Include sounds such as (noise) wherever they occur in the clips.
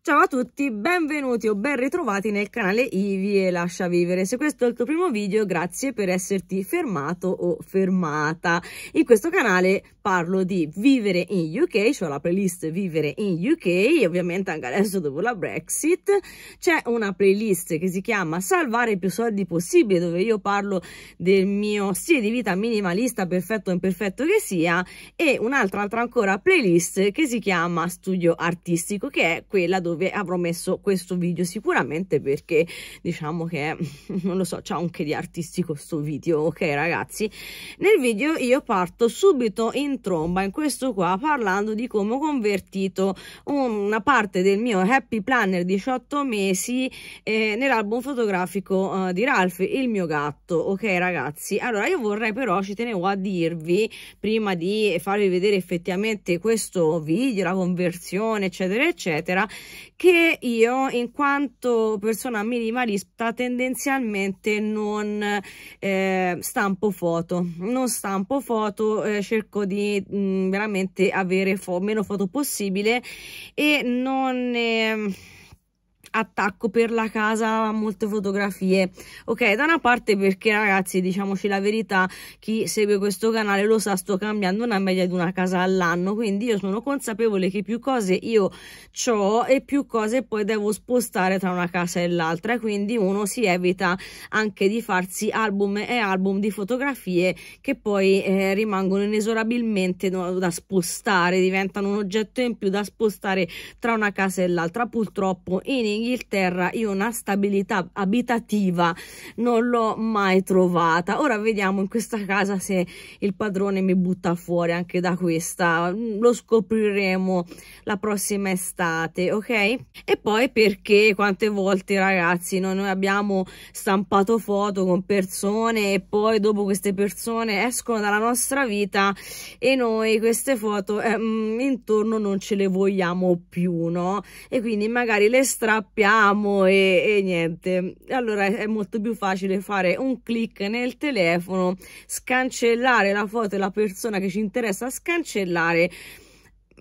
Ciao a tutti, benvenuti o ben ritrovati nel canale Ivi e Lascia Vivere. Se questo è il tuo primo video, grazie per esserti fermato o fermata. In questo canale parlo di vivere in UK, cioè la playlist vivere in UK e ovviamente anche adesso dopo la Brexit c'è una playlist che si chiama Salvare più soldi possibile dove io parlo del mio stile di vita minimalista perfetto o imperfetto che sia e un'altra altra ancora playlist che si chiama Studio Artistico che è quella dove dove avrò messo questo video sicuramente perché diciamo che (laughs) non lo so c'è anche di artistico questo video ok ragazzi nel video io parto subito in tromba in questo qua parlando di come ho convertito una parte del mio happy planner 18 mesi eh, nell'album fotografico eh, di Ralph il mio gatto ok ragazzi allora io vorrei però ci tenevo a dirvi prima di farvi vedere effettivamente questo video la conversione eccetera eccetera che io in quanto persona minimalista tendenzialmente non eh, stampo foto non stampo foto eh, cerco di mh, mm, veramente avere fo meno foto possibile e non eh, attacco per la casa molte fotografie ok da una parte perché ragazzi diciamoci la verità chi segue questo canale lo sa sto cambiando una media di una casa all'anno quindi io sono consapevole che più cose io ho e più cose poi devo spostare tra una casa e l'altra quindi uno si evita anche di farsi album e album di fotografie che poi eh, rimangono inesorabilmente da spostare diventano un oggetto in più da spostare tra una casa e l'altra purtroppo in Inghilterra io una stabilità abitativa non l'ho mai trovata. Ora vediamo in questa casa se il padrone mi butta fuori anche da questa. Lo scopriremo la prossima estate, ok? E poi perché quante volte ragazzi no, noi abbiamo stampato foto con persone e poi dopo queste persone escono dalla nostra vita e noi queste foto eh, mm, intorno non ce le vogliamo più, no? E quindi magari le strappiamo sappiamo e, e niente allora è molto più facile fare un clic nel telefono scancellare la foto della persona che ci interessa scancellare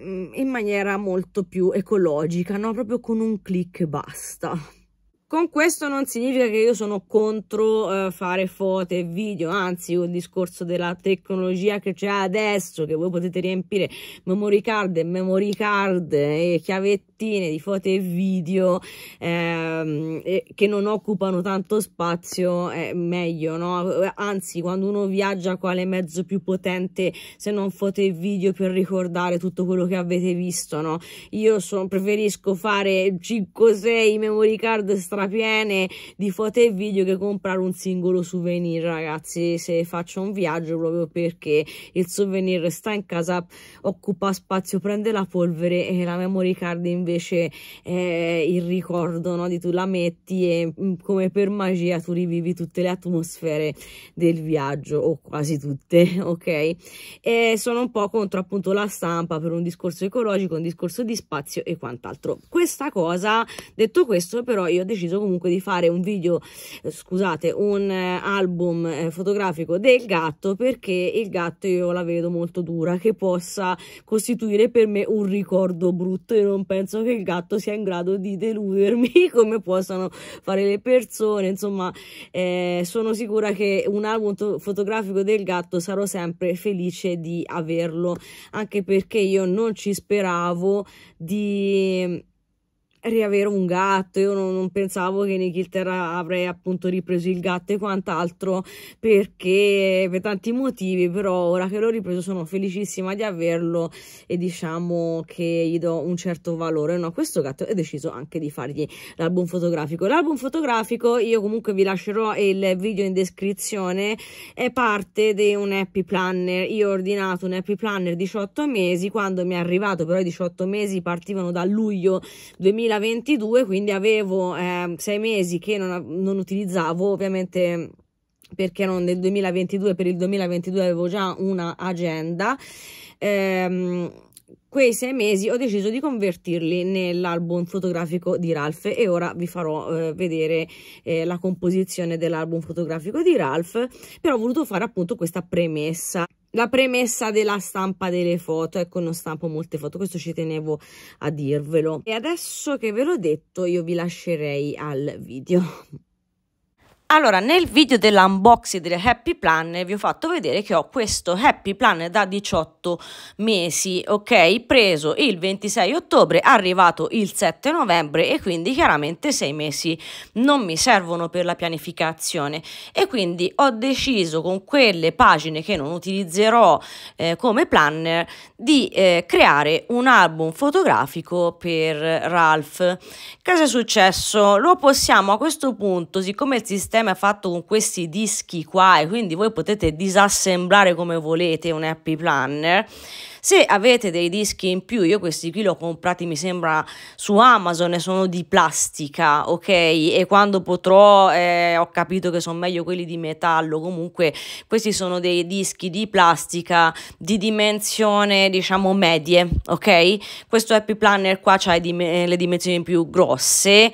mm, in maniera molto più ecologica no proprio con un clic basta con questo non significa che io sono contro eh, fare foto e video, anzi il discorso della tecnologia che c'è adesso, che voi potete riempire memory card e memory card e chiavette mattine di foto e video ehm, eh, che non occupano tanto spazio è eh, meglio no anzi quando uno viaggia quale mezzo più potente se non foto e video per ricordare tutto quello che avete visto no io sono, preferisco fare 5 6 memory card strapiene di foto e video che comprare un singolo souvenir ragazzi se faccio un viaggio proprio perché il souvenir sta in casa occupa spazio prende la polvere e la memory card invece invece eh, il ricordo no, di tu la metti e mm, come per magia tu rivivi tutte le atmosfere del viaggio o quasi tutte (laughs) ok e sono un po' contro appunto la stampa per un discorso ecologico un discorso di spazio e quant'altro questa cosa detto questo però io ho deciso comunque di fare un video eh, scusate un eh, album eh, fotografico del gatto perché il gatto io la vedo molto dura che possa costituire per me un ricordo brutto e non penso penso che il gatto sia in grado di deludermi (laughs) come possono fare le persone, insomma eh, sono sicura che un album fotografico del gatto sarò sempre felice di averlo, anche perché io non ci speravo di riavere un gatto. Io non, non pensavo che in Inghilterra avrei appunto ripreso il gatto e quant'altro perché per tanti motivi, però ora che l'ho ripreso sono felicissima di averlo e diciamo che gli do un certo valore. No, questo gatto ho deciso anche di fargli l'album fotografico. L'album fotografico io comunque vi lascerò il video in descrizione, è parte di un happy planner. Io ho ordinato un happy planner 18 mesi, quando mi è arrivato però i 18 mesi partivano da luglio 2020 2022, quindi avevo eh, sei mesi che non, non utilizzavo, ovviamente perché non nel 2022, per il 2022 avevo già un'agenda. Ehm, quei sei mesi ho deciso di convertirli nell'album fotografico di Ralph e ora vi farò eh, vedere eh, la composizione dell'album fotografico di Ralph, però ho voluto fare appunto questa premessa la premessa della stampa delle foto ecco non stampo molte foto questo ci tenevo a dirvelo e adesso che ve l'ho detto io vi lascerei al video allora, nel video dell'unboxing del Happy Planner vi ho fatto vedere che ho questo Happy Planner da 18 mesi, ok? Preso il 26 ottobre, arrivato il 7 novembre e quindi chiaramente 6 mesi non mi servono per la pianificazione e quindi ho deciso con quelle pagine che non utilizzerò eh, come planner di eh, creare un album fotografico per Ralph. Cosa è successo? Lo possiamo a questo punto, siccome il sistema sistema è fatto con questi dischi qua e quindi voi potete disassemblare come volete un happy planner se avete dei dischi in più io questi qui li ho comprati mi sembra su Amazon e sono di plastica ok e quando potrò eh, ho capito che sono meglio quelli di metallo comunque questi sono dei dischi di plastica di dimensione diciamo medie ok questo happy planner qua ha dim le dimensioni più grosse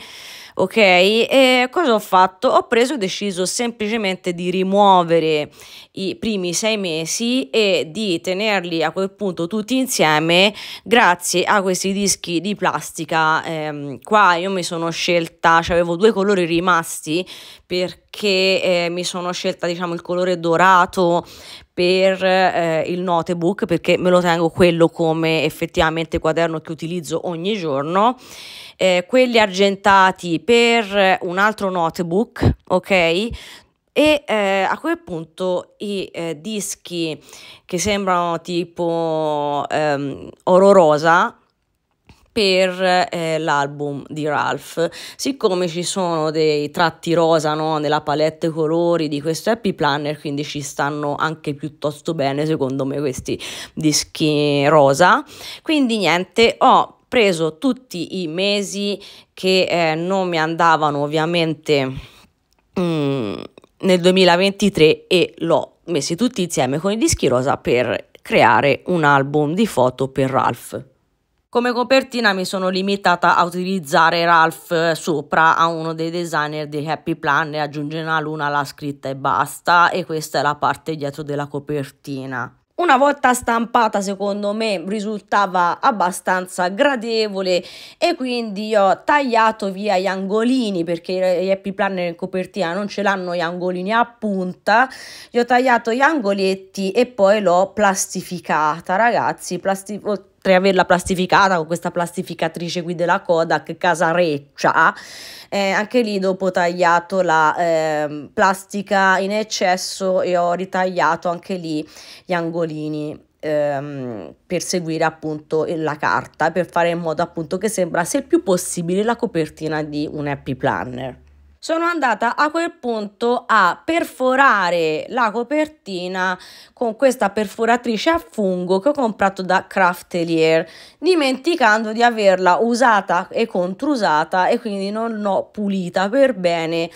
ok? E cosa ho fatto? Ho preso e deciso semplicemente di rimuovere i primi sei mesi e di tenerli a quel punto tutti insieme grazie a questi dischi di plastica. Eh, qua io mi sono scelta, cioè avevo due colori rimasti perché eh, mi sono scelta diciamo il colore dorato per eh, il notebook perché me lo tengo quello come effettivamente quaderno che utilizzo ogni giorno eh, quelli argentati per un altro notebook, ok? E eh, a quel punto i eh, dischi che sembrano tipo ehm, oro rosa per eh, l'album di Ralph. Siccome ci sono dei tratti rosa no, nella palette colori di questo Happy Planner, quindi ci stanno anche piuttosto bene secondo me questi dischi rosa. Quindi niente, ho preso tutti i mesi che eh, non mi andavano ovviamente mm, nel 2023 e l'ho messi tutti insieme con i dischi rosa per creare un album di foto per Ralph. Come copertina mi sono limitata a utilizzare Ralph eh, sopra a uno dei designer di Happy Plan e aggiungere una luna alla scritta e basta e questa è la parte dietro della copertina. Una volta stampata, secondo me risultava abbastanza gradevole e quindi ho tagliato via gli angolini perché gli happy planner in copertina non ce l'hanno gli angolini a punta. Gli ho tagliato gli angoletti e poi l'ho plastificata, ragazzi. Plastic- oltre a averla plastificata con questa plastificatrice qui della Kodak casareccia, eh, anche lì dopo ho tagliato la eh, plastica in eccesso e ho ritagliato anche lì gli angolini ehm, per seguire appunto la carta per fare in modo appunto che sembrasse il più possibile la copertina di un happy planner sono andata a quel punto a perforare la copertina con questa perforatrice a fungo che ho comprato da Craftelier, dimenticando di averla usata e contrusata e quindi non l'ho pulita per bene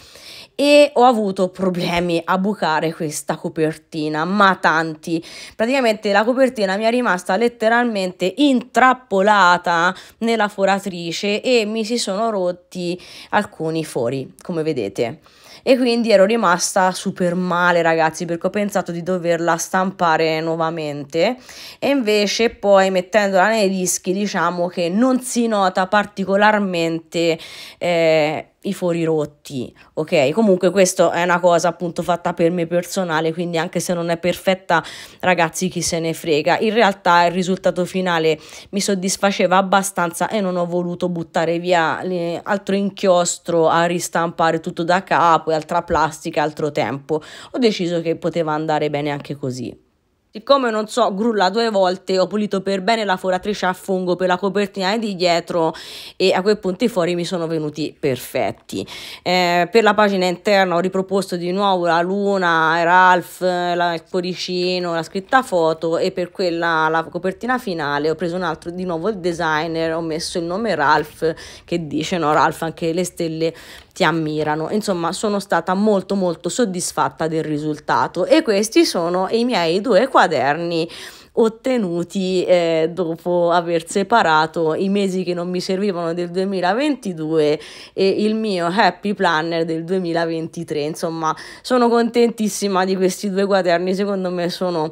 e ho avuto problemi a bucare questa copertina, ma tanti. Praticamente la copertina mi è rimasta letteralmente intrappolata nella foratrice e mi si sono rotti alcuni fori, come come vedete e quindi ero rimasta super male ragazzi perché ho pensato di doverla stampare nuovamente e invece poi mettendola nei dischi diciamo che non si nota particolarmente eh, i fori rotti, ok? Comunque questa è una cosa appunto fatta per me personale, quindi anche se non è perfetta, ragazzi, chi se ne frega. In realtà il risultato finale mi soddisfaceva abbastanza e non ho voluto buttare via altro inchiostro a ristampare tutto da capo e altra plastica, altro tempo. Ho deciso che poteva andare bene anche così. Siccome non so grulla due volte, ho pulito per bene la foratrice a fungo per la copertina di dietro e a quel punto i fori mi sono venuti perfetti. Eh, per la pagina interna ho riproposto di nuovo la luna, Ralph, la, il cuoricino, la scritta foto e per quella la copertina finale ho preso un altro di nuovo il designer, ho messo il nome Ralph che dice no Ralph anche le stelle ti ammirano. Insomma sono stata molto molto soddisfatta del risultato e questi sono i miei due quadri quaderni ottenuti eh, dopo aver separato i mesi che non mi servivano del 2022 e il mio happy planner del 2023 insomma sono contentissima di questi due quaderni secondo me sono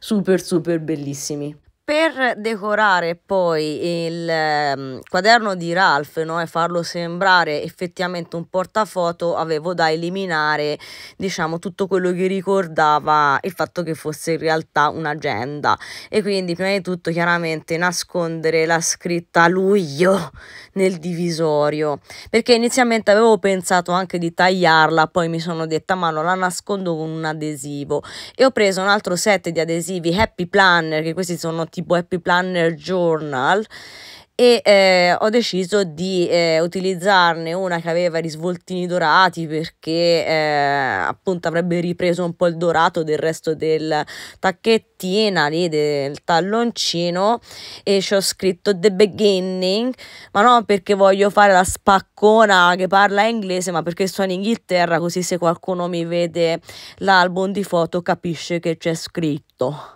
super super bellissimi per decorare poi il ehm, quaderno di Ralph no, e farlo sembrare effettivamente un portafoto avevo da eliminare diciamo tutto quello che ricordava il fatto che fosse in realtà un'agenda e quindi prima di tutto chiaramente nascondere la scritta luglio nel divisorio perché inizialmente avevo pensato anche di tagliarla poi mi sono detta ma non la nascondo con un adesivo e ho preso un altro set di adesivi Happy Planner che questi sono tipo Happy Planner Journal e eh, ho deciso di eh, utilizzarne una che aveva risvoltini dorati perché eh, appunto avrebbe ripreso un po' il dorato del resto del tacchettina lì del talloncino e ci ho scritto the beginning ma non perché voglio fare la spaccona che parla inglese ma perché sono in Inghilterra così se qualcuno mi vede l'album di foto capisce che c'è scritto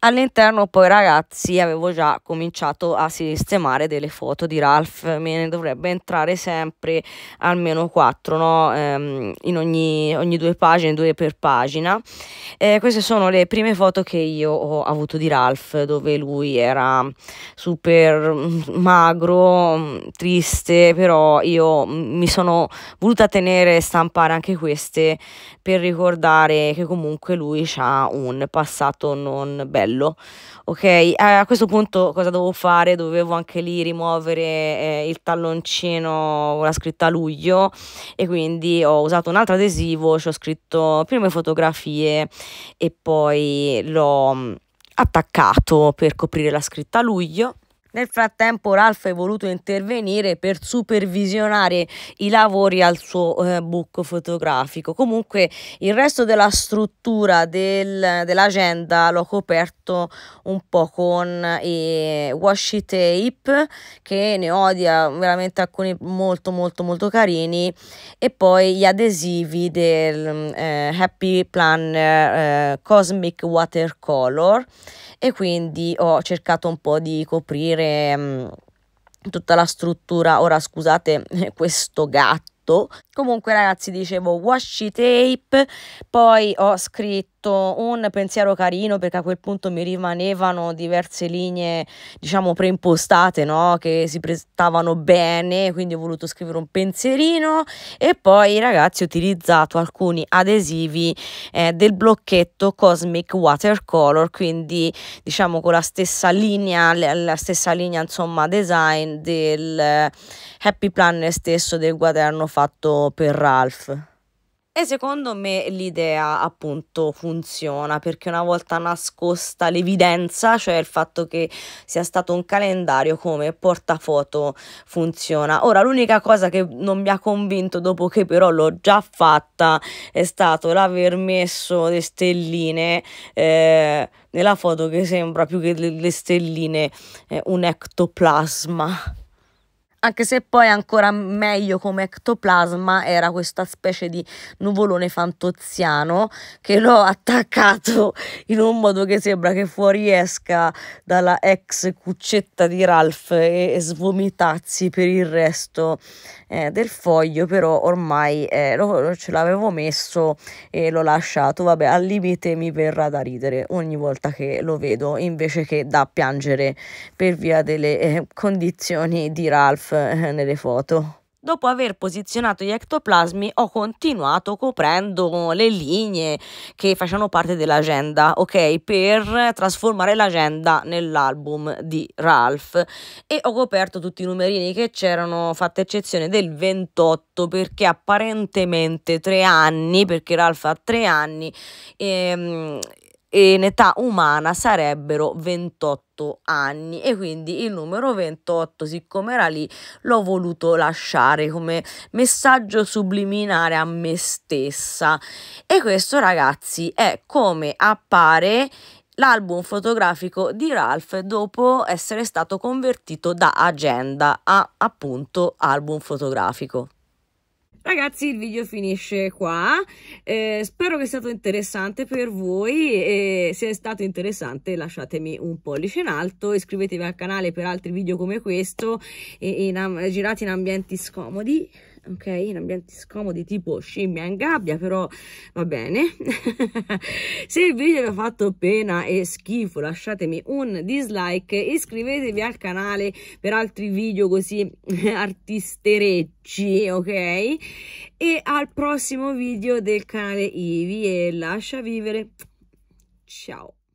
All'interno poi ragazzi avevo già cominciato a sistemare delle foto di Ralph, me ne dovrebbe entrare sempre almeno 4, no? ehm, in ogni, ogni, due pagine, due per pagina. Eh, queste sono le prime foto che io ho avuto di Ralph, dove lui era super mm, magro, mm, triste, però io mm, mi sono voluta tenere stampare anche queste per ricordare che comunque lui ha un passato non bello livello. Ok, eh, a questo punto cosa dovevo fare? Dovevo anche lì rimuovere eh, il talloncino con la scritta luglio e quindi ho usato un altro adesivo, ci ho scritto prime fotografie e poi l'ho mm, attaccato per coprire la scritta luglio nel frattempo Ralph è voluto intervenire per supervisionare i lavori al suo eh, book fotografico. Comunque il resto della struttura del, dell'agenda l'ho coperto un po' con i eh, washi tape che ne odia veramente alcuni molto molto molto carini e poi gli adesivi del eh, Happy Planner eh, Cosmic Watercolor e quindi ho cercato un po' di coprire fare mh, mm, tutta la struttura. Ora scusate (laughs) questo gatto. Comunque ragazzi dicevo washi tape, poi ho scritto fatto un pensiero carino perché a quel punto mi rimanevano diverse linee, diciamo, preimpostate, no? Che si prestavano bene, quindi ho voluto scrivere un pensierino e poi ragazzi ho utilizzato alcuni adesivi eh, del blocchetto Cosmic Watercolor, quindi diciamo con la stessa linea, la stessa linea insomma design del eh, Happy Planner stesso del quaderno fatto per Ralph. E secondo me l'idea appunto funziona perché una volta nascosta l'evidenza, cioè il fatto che sia stato un calendario come portafoto funziona. Ora l'unica cosa che non mi ha convinto dopo che però l'ho già fatta è stato l'aver messo le stelline eh, nella foto che sembra più che le stelline eh, un ectoplasma anche se poi ancora meglio come ectoplasma era questa specie di nuvolone fantoziano che l'ho (laughs) attaccato in un modo che sembra che fuoriesca dalla ex cuccetta di Ralph e, e svomitazzi per il resto eh, del foglio però ormai eh, lo, ce l'avevo messo e l'ho lasciato vabbè al limite mi verrà da ridere ogni volta che lo vedo invece che da piangere per via delle eh, condizioni di Ralph eh, nelle foto. Dopo aver posizionato gli ectoplasmi ho continuato coprendo le linee che facevano parte dell'agenda, ok? Per trasformare l'agenda nell'album di Ralph e ho coperto tutti i numerini che c'erano, fatta eccezione del 28 perché apparentemente tre anni, perché Ralph ha tre anni, ehm, e in età umana sarebbero 28 anni e quindi il numero 28 siccome era lì l'ho voluto lasciare come messaggio subliminare a me stessa e questo ragazzi è come appare l'album fotografico di Ralph dopo essere stato convertito da agenda a appunto album fotografico Ragazzi, il video finisce qua. Eh, spero che sia stato interessante per voi e se è stato interessante lasciatemi un pollice in alto, iscrivetevi al canale per altri video come questo, in, in, girati in ambienti scomodi ok? In ambienti scomodi tipo scimmia in gabbia, però va bene. (laughs) Se il video vi ha fatto pena e schifo, lasciatemi un dislike, iscrivetevi al canale per altri video così (laughs) artisterecci, ok? E al prossimo video del canale Ivi e lascia vivere. Ciao!